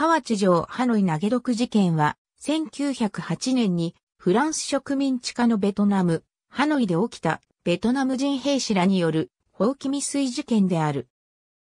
河内城ハノイ投げ毒事件は、1908年にフランス植民地下のベトナム、ハノイで起きたベトナム人兵士らによる放棄未遂事件である。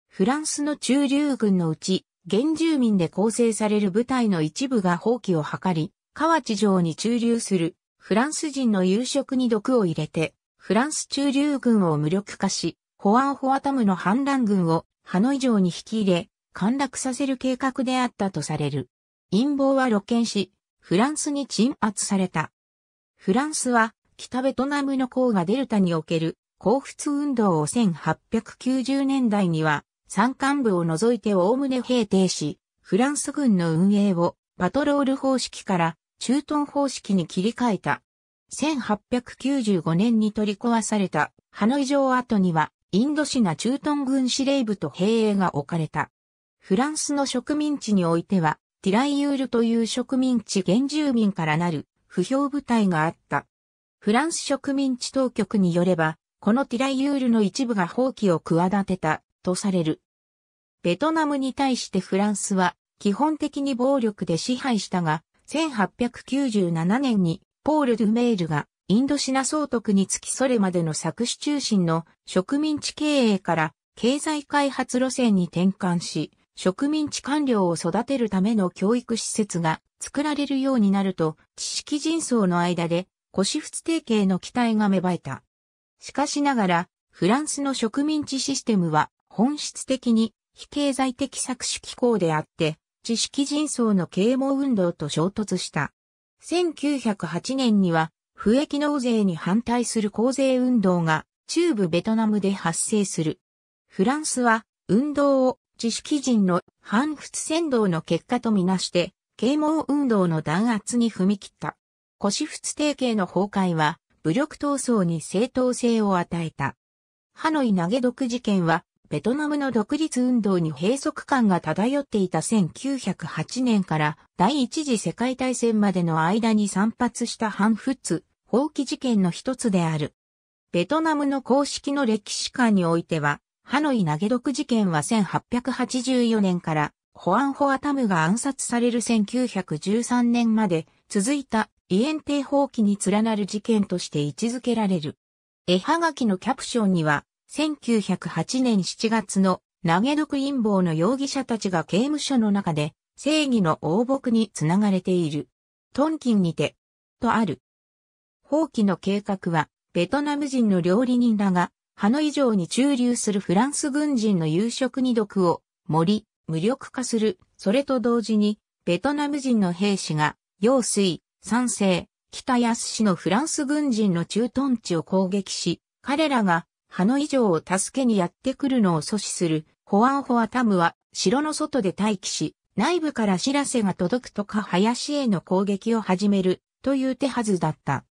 フランスの中流軍のうち、原住民で構成される部隊の一部が放棄を図り、河内城に駐留するフランス人の夕食に毒を入れて、フランス中流軍を無力化し、ホワンホアタムの反乱軍をハノイ城に引き入れ、陥落させる計画であったとされる。陰謀は露見し、フランスに鎮圧された。フランスは北ベトナムの黄河デルタにおける幸福運動を1890年代には山間部を除いておおむね平定し、フランス軍の運営をパトロール方式から駐屯方式に切り替えた。1895年に取り壊されたハノイ城跡にはインドシナ駐屯軍司令部と兵営が置かれた。フランスの植民地においては、ティライユールという植民地原住民からなる不評部隊があった。フランス植民地当局によれば、このティライユールの一部が放棄を企てたとされる。ベトナムに対してフランスは基本的に暴力で支配したが、1897年にポール・ドゥ・メールがインドシナ総督につきそれまでの作詞中心の植民地経営から経済開発路線に転換し、植民地官僚を育てるための教育施設が作られるようになると、知識人層の間で、腰仏提携の期待が芽生えた。しかしながら、フランスの植民地システムは本質的に非経済的搾取機構であって、知識人層の啓蒙運動と衝突した。1908年には、不益納税に反対する公税運動が中部ベトナムで発生する。フランスは運動を知識人の反仏扇動の結果とみなして、啓蒙運動の弾圧に踏み切った。腰仏提携の崩壊は、武力闘争に正当性を与えた。ハノイ投げ毒事件は、ベトナムの独立運動に閉塞感が漂っていた1908年から第一次世界大戦までの間に散発した反仏、放棄事件の一つである。ベトナムの公式の歴史観においては、ハノイ投げ毒事件は1884年からホアン・ホアタムが暗殺される1913年まで続いたイエンテ放棄に連なる事件として位置づけられる。絵はがきのキャプションには1908年7月の投げ毒陰謀の容疑者たちが刑務所の中で正義の応募につながれている。トンキンにて、とある。放棄の計画は、ベトナム人の料理人らが、ハノイ城に駐留するフランス軍人の夕食に毒を盛り、無力化する。それと同時に、ベトナム人の兵士が、陽水、三世、北安市のフランス軍人の駐屯地を攻撃し、彼らが、ハノイ城を助けにやってくるのを阻止する、ホアンホアタムは、城の外で待機し、内部から知らせが届くとか林への攻撃を始める、という手はずだった。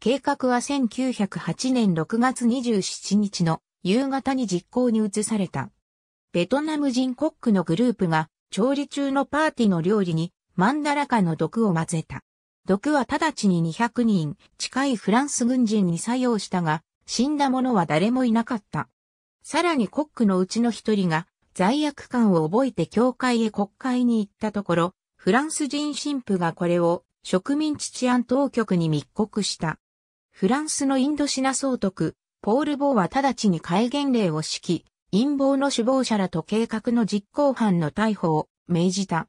計画は1908年6月27日の夕方に実行に移された。ベトナム人コックのグループが調理中のパーティーの料理にマンダラカの毒を混ぜた。毒は直ちに200人近いフランス軍人に作用したが、死んだ者は誰もいなかった。さらにコックのうちの一人が罪悪感を覚えて教会へ国会に行ったところ、フランス人神父がこれを植民地治安当局に密告した。フランスのインドシナ総督、ポール・ボーは直ちに戒厳令を敷き、陰謀の首謀者らと計画の実行犯の逮捕を命じた。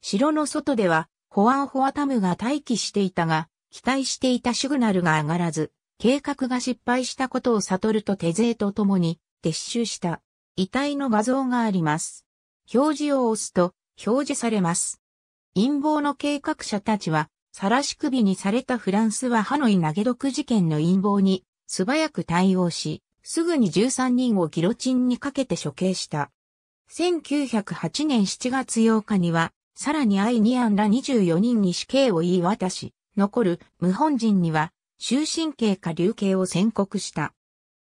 城の外では、ホアン・ホアタムが待機していたが、期待していたシグナルが上がらず、計画が失敗したことを悟ると手勢と共に撤収した。遺体の画像があります。表示を押すと表示されます。陰謀の計画者たちは晒し首にされたフランスはハノイ投げ毒事件の陰謀に素早く対応し、すぐに13人をギロチンにかけて処刑した。1908年7月8日には、さらにアイ・ニアンら24人に死刑を言い渡し、残る無本人には終身刑か流刑を宣告した。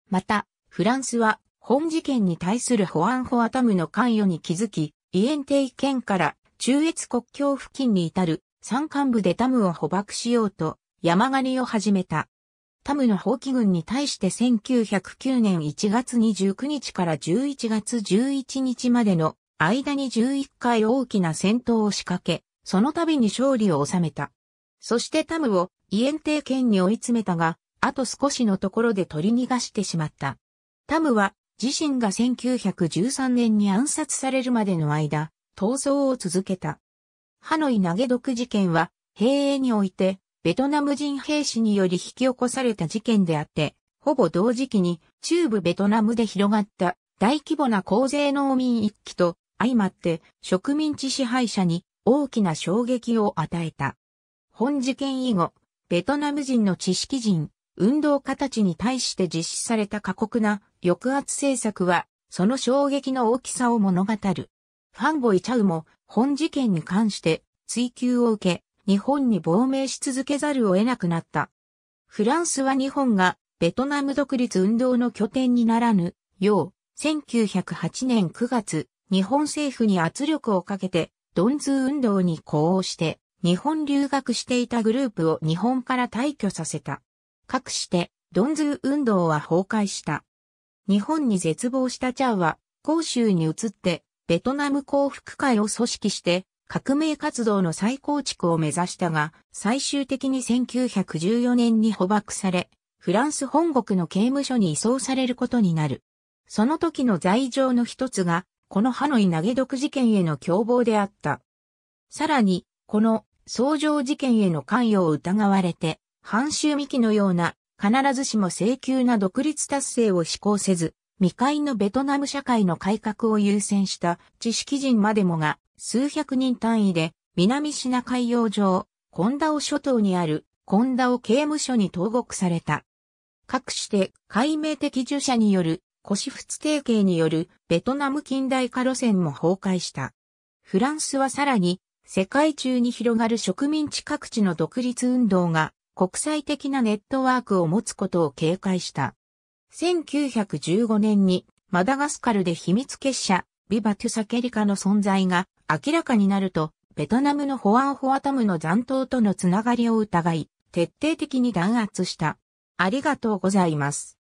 また、フランスは本事件に対するホアン・ホアタムの関与に気づき、イエンテイ県から中越国境付近に至る山間部でタムを捕獲しようと山狩りを始めた。タムの放棄軍に対して1909年1月29日から11月11日までの間に11回大きな戦闘を仕掛け、その度に勝利を収めた。そしてタムをイエンテ県に追い詰めたが、あと少しのところで取り逃がしてしまった。タムは自身が1913年に暗殺されるまでの間、逃走を続けた。ハノイ投げ毒事件は、兵営において、ベトナム人兵士により引き起こされた事件であって、ほぼ同時期に中部ベトナムで広がった大規模な高税農民一揆と相まって植民地支配者に大きな衝撃を与えた。本事件以後、ベトナム人の知識人、運動家たちに対して実施された過酷な抑圧政策は、その衝撃の大きさを物語る。ファンボイ・チャウも本事件に関して追及を受け、日本に亡命し続けざるを得なくなった。フランスは日本がベトナム独立運動の拠点にならぬ、よう、1908年9月、日本政府に圧力をかけて、ドンズ運動に呼応して、日本留学していたグループを日本から退去させた。かくして、ドンズ運動は崩壊した。日本に絶望したチャウは、広州に移って、ベトナム幸福会を組織して、革命活動の再構築を目指したが、最終的に1914年に捕獲され、フランス本国の刑務所に移送されることになる。その時の罪状の一つが、このハノイ投げ毒事件への共謀であった。さらに、この創杖事件への関与を疑われて、半周未木のような、必ずしも請求な独立達成を志向せず、未開のベトナム社会の改革を優先した知識人までもが数百人単位で南シナ海洋上、コンダオ諸島にあるコンダオ刑務所に投獄された。各して解明的受者による腰仏提携によるベトナム近代化路線も崩壊した。フランスはさらに世界中に広がる植民地各地の独立運動が国際的なネットワークを持つことを警戒した。1915年にマダガスカルで秘密結社、ビバトゥサケリカの存在が明らかになると、ベトナムのホアン・ホアタムの残党とのつながりを疑い、徹底的に弾圧した。ありがとうございます。